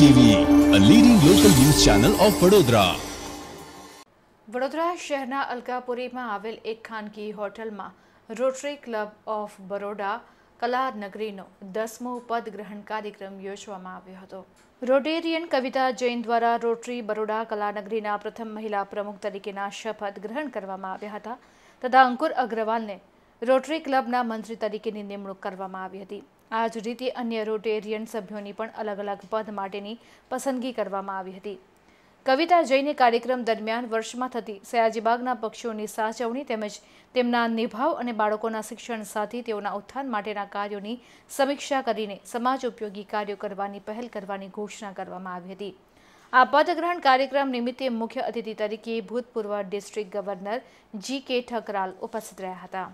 TV a leading local news channel of Vadodara Vadodara શહેરના અલકાપુરીમાં આવેલ એક ખાનગી હોટલમાં રોટરી ક્લબ ઓફ બરોડા કલા નગરીનો દસમો પદ ગ્રહણ કાર્યક્રમ યોજવામાં આવ્યો હતો રોટેરિયન કવિતા જૈન દ્વારા રોટરી બરોડા કલાનગરીના પ્રથમ મહિલા પ્રમુખ તરીકેના શપથ ગ્રહણ કરવામાં આવ્યા હતા તથા અંકુર અગ્રવાલને રોટરી ક્લબના મંત્રી તરીકેની નિમણૂક કરવામાં આવી હતી આ જ રીતે અન્ય રોટેરિયન સભ્યોની પણ અલગ અલગ પદ માટેની પસંદગી કરવામાં આવી હતી કવિતા જઈને કાર્યક્રમ દરમિયાન વર્ષમાં થતી સયાજીબાગના પક્ષીઓની સાચવણી તેમજ તેમના નિભાવ અને બાળકોના શિક્ષણ સાથે તેઓના ઉત્થાન માટેના કાર્યોની સમીક્ષા કરીને સમાજ ઉપયોગી કાર્યો કરવાની પહેલ કરવાની ઘોષણા કરવામાં આવી હતી આ પદગ્રહણ કાર્યક્રમ નિમિત્તે મુખ્ય અતિથિ તરીકે ભૂતપૂર્વ ડિસ્ટ્રિક્ટ ગવર્નર જી કે ઠકરાલ ઉપસ્થિત રહ્યા હતા